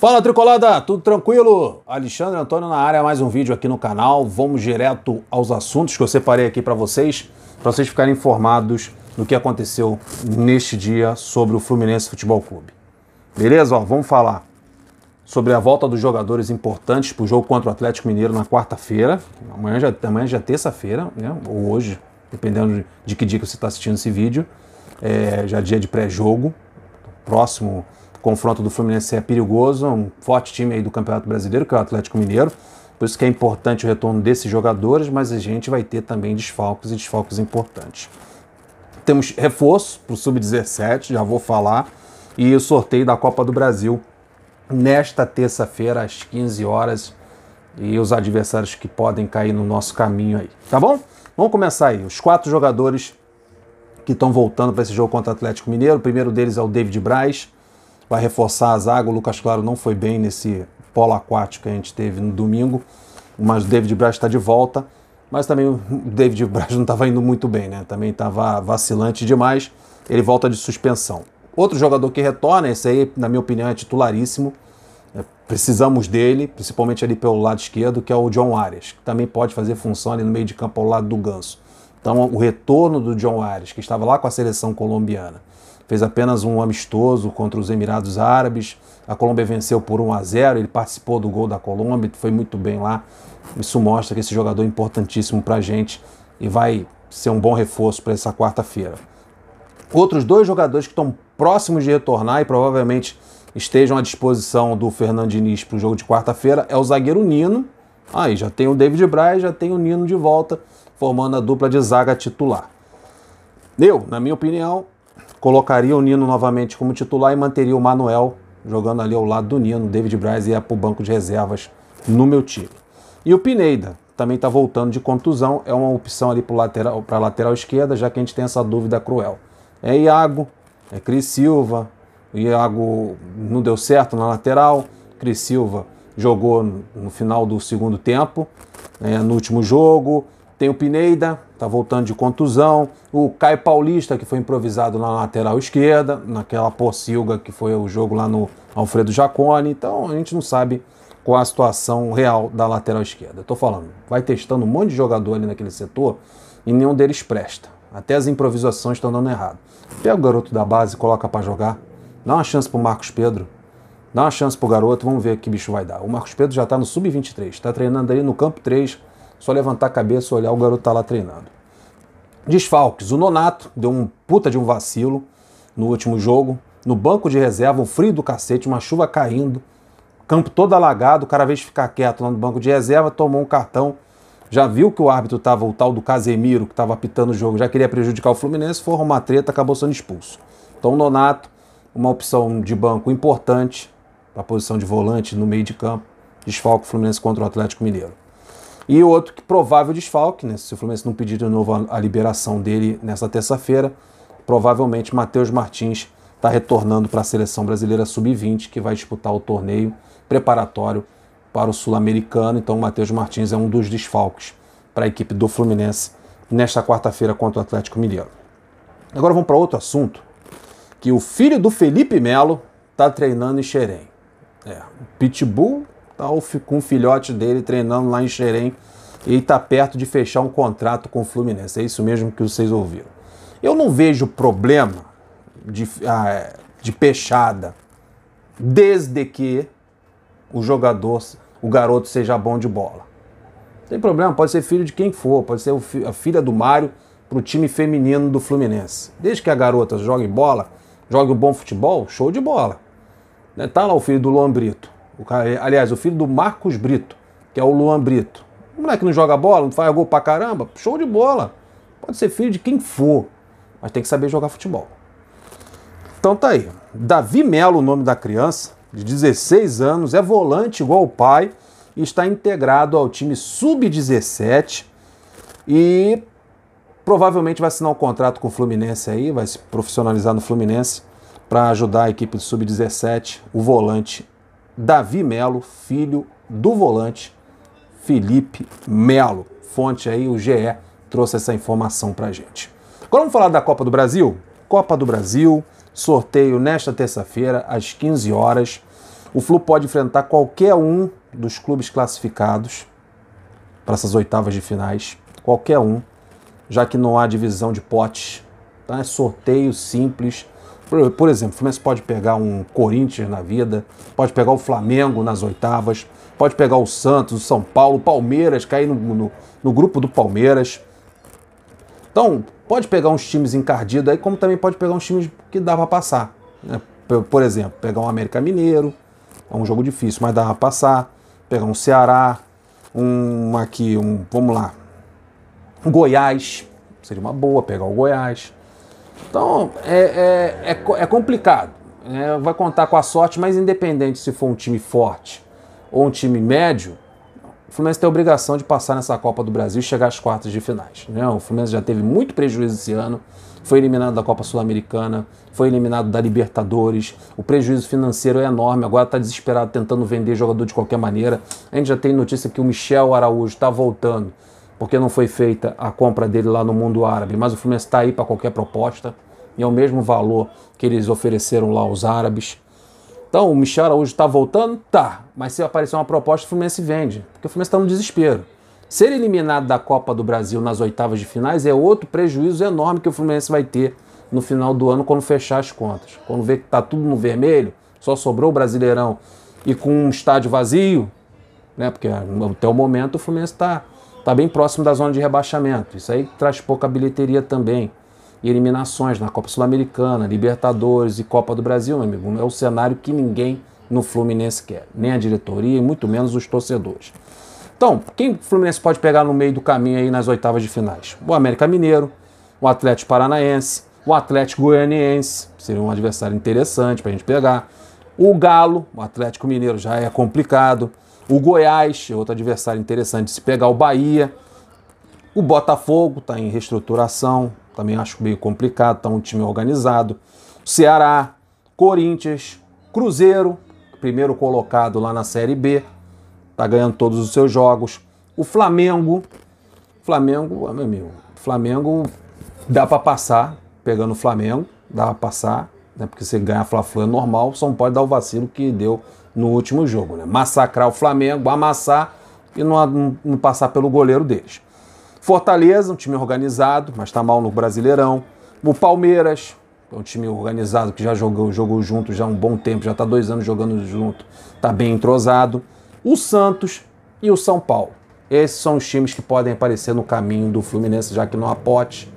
Fala Tricolada, tudo tranquilo? Alexandre Antônio na área, mais um vídeo aqui no canal. Vamos direto aos assuntos que eu separei aqui para vocês, para vocês ficarem informados do que aconteceu neste dia sobre o Fluminense Futebol Clube. Beleza? Ó, vamos falar sobre a volta dos jogadores importantes para o jogo contra o Atlético Mineiro na quarta-feira. Amanhã já, amanhã já é terça-feira, né? ou hoje, dependendo de que dia que você está assistindo esse vídeo. É, já é dia de pré-jogo, próximo confronto do Fluminense é perigoso, um forte time aí do Campeonato Brasileiro, que é o Atlético Mineiro. Por isso que é importante o retorno desses jogadores, mas a gente vai ter também desfalques e desfalques importantes. Temos reforço para o Sub-17, já vou falar, e o sorteio da Copa do Brasil nesta terça-feira, às 15 horas, e os adversários que podem cair no nosso caminho aí. Tá bom? Vamos começar aí. Os quatro jogadores que estão voltando para esse jogo contra o Atlético Mineiro. O primeiro deles é o David Braz, vai reforçar a zaga. O Lucas Claro não foi bem nesse polo aquático que a gente teve no domingo, mas o David Braz está de volta. Mas também o David Braz não estava indo muito bem, né? Também estava vacilante demais. Ele volta de suspensão. Outro jogador que retorna, esse aí, na minha opinião, é titularíssimo. É, precisamos dele, principalmente ali pelo lado esquerdo, que é o John Arias, que também pode fazer função ali no meio de campo ao lado do Ganso. Então, o retorno do John Arias, que estava lá com a seleção colombiana, fez apenas um amistoso contra os Emirados Árabes. A Colômbia venceu por 1 a 0. Ele participou do gol da Colômbia, foi muito bem lá. Isso mostra que esse jogador é importantíssimo para a gente e vai ser um bom reforço para essa quarta-feira. Outros dois jogadores que estão próximos de retornar e provavelmente estejam à disposição do Fernandinho para o jogo de quarta-feira é o zagueiro Nino. Aí já tem o David Braz, já tem o Nino de volta, formando a dupla de zaga titular. Eu, na minha opinião, colocaria o Nino novamente como titular e manteria o Manuel jogando ali ao lado do Nino. David Braz ia para o banco de reservas no meu time. E o Pineda também está voltando de contusão, é uma opção ali para lateral, a lateral esquerda, já que a gente tem essa dúvida cruel. É Iago, é Cris Silva. O Iago não deu certo na lateral, Cris Silva jogou no final do segundo tempo, né, no último jogo. Tem o Pineida, tá voltando de contusão. O Caio Paulista, que foi improvisado na lateral esquerda, naquela porcilga que foi o jogo lá no Alfredo Jacone. Então a gente não sabe qual a situação real da lateral esquerda. Estou falando, vai testando um monte de jogador ali naquele setor e nenhum deles presta. Até as improvisações estão dando errado. Pega o garoto da base, coloca para jogar. Dá uma chance pro Marcos Pedro. Dá uma chance pro garoto, vamos ver que bicho vai dar. O Marcos Pedro já está no sub-23, está treinando ali no campo 3 só levantar a cabeça, olhar, o garoto tá lá treinando. Desfalques. O Nonato deu um puta de um vacilo no último jogo. No banco de reserva, um frio do cacete, uma chuva caindo. Campo todo alagado, o cara, vez de ficar quieto lá no banco de reserva, tomou um cartão. Já viu que o árbitro estava o tal do Casemiro, que estava apitando o jogo, já queria prejudicar o Fluminense, foram uma treta, acabou sendo expulso. Então, o Nonato, uma opção de banco importante, para a posição de volante no meio de campo, desfalque o Fluminense contra o Atlético Mineiro. E outro que provável desfalque, né? Se o Fluminense não pedir de novo a, liberação dele nessa terça-feira, provavelmente Matheus Martins está retornando para a seleção brasileira sub-20, que vai disputar o torneio preparatório para o Sul-Americano. Então, o Matheus Martins é um dos desfalques para a equipe do Fluminense nesta quarta-feira contra o Atlético Mineiro. Agora vamos para outro assunto, que o filho do Felipe Melo está treinando em Xerém. É, Pitbull tá com o filhote dele treinando lá em Xerém e está perto de fechar um contrato com o Fluminense. É isso mesmo que vocês ouviram. Eu não vejo problema de, ah, de peixada desde que o jogador, o garoto seja bom de bola. Não tem problema, pode ser filho de quem for, pode ser a filha do Mário para o time feminino do Fluminense. Desde que a garota jogue bola, jogue um bom futebol, show de bola. Né, tá lá o filho do Lombrito. O cara, aliás, o filho do Marcos Brito, que é o Luan Brito. O moleque não joga bola, não faz gol pra caramba, show de bola. Pode ser filho de quem for, mas tem que saber jogar futebol. Então tá aí. Davi Melo, o nome da criança, de 16 anos, é volante igual o pai e está integrado ao time sub-17 e provavelmente vai assinar um contrato com o Fluminense aí, vai se profissionalizar no Fluminense para ajudar a equipe do sub-17, o volante Davi Melo, filho do volante Felipe Melo. Fonte aí, o GE trouxe essa informação pra gente. Agora vamos falar da Copa do Brasil? Copa do Brasil, sorteio nesta terça-feira, às 15 horas. O Flu pode enfrentar qualquer um dos clubes classificados para essas oitavas de finais, qualquer um, já que não há divisão de potes. Então É sorteio simples, por, por exemplo, o Fluminense pode pegar um Corinthians na vida, pode pegar o Flamengo nas oitavas, pode pegar o Santos, o São Paulo, o Palmeiras, cair no, no, no grupo do Palmeiras. Então, pode pegar uns times encardidos aí, como também pode pegar uns times que dá para passar. Né? Por, por, exemplo, pegar um América Mineiro, é um jogo difícil, mas dá para passar. Pegar um Ceará, um aqui, um, vamos lá, um Goiás, seria uma boa pegar o Goiás. Então é, é, é, é complicado. Né? Vai contar com a sorte, mas independente se for um time forte ou um time médio, o Fluminense tem a obrigação de passar nessa Copa do Brasil e chegar às quartas de finais. Né? O Fluminense já teve muito prejuízo esse ano, foi eliminado da Copa Sul-Americana, foi eliminado da Libertadores, o prejuízo financeiro é enorme, agora está desesperado tentando vender jogador de qualquer maneira. A gente já tem notícia que o Michel Araújo está voltando porque não foi feita a compra dele lá no mundo árabe, mas o Fluminense está aí para qualquer proposta, e é o mesmo valor que eles ofereceram lá aos árabes. Então, o Michel Araújo está voltando? Tá, mas se aparecer uma proposta, o Fluminense vende, porque o Fluminense está no desespero. Ser eliminado da Copa do Brasil nas oitavas de finais é outro prejuízo enorme que o Fluminense vai ter no final do ano quando fechar as contas. Quando vê que está tudo no vermelho, só sobrou o Brasileirão e com um estádio vazio, né? Porque até o momento o Fluminense está Está bem próximo da zona de rebaixamento. Isso aí traz pouca bilheteria também. E eliminações na Copa Sul-Americana, Libertadores e Copa do Brasil, meu amigo. É o cenário que ninguém no Fluminense quer. Nem a diretoria e muito menos os torcedores. Então, quem o Fluminense pode pegar no meio do caminho aí nas oitavas de finais? O América Mineiro, o Atlético Paranaense, o Atlético Goianiense, seria um adversário interessante para a gente pegar. O Galo, o Atlético Mineiro já é complicado. O Goiás é outro adversário interessante se pegar o Bahia. O Botafogo está em reestruturação, também acho meio complicado, está um time organizado. Ceará, Corinthians, Cruzeiro, primeiro colocado lá na Série B, está ganhando todos os seus jogos. O Flamengo, Flamengo, meu amigo, Flamengo dá para passar, pegando o Flamengo, dá para passar né? porque você ganha Fla-Flu é normal, São Paulo dá o vacilo que deu no último jogo, né? massacrar o Flamengo, amassar e não, não passar pelo goleiro deles. Fortaleza, um time organizado, mas está mal no Brasileirão. O Palmeiras, é um time organizado que já jogou, junto já há um bom tempo, já está dois anos jogando junto, está bem entrosado. O Santos e o São Paulo. Esses são os times que podem aparecer no caminho do Fluminense, já que não há pote.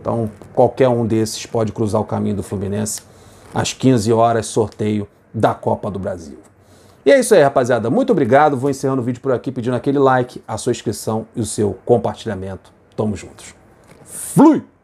Então, qualquer um desses pode cruzar o caminho do Fluminense às 15 horas, sorteio da Copa do Brasil. E é isso aí, rapaziada. Muito obrigado. Vou encerrando o vídeo por aqui pedindo aquele like, a sua inscrição e o seu compartilhamento. Tamo juntos. Flui!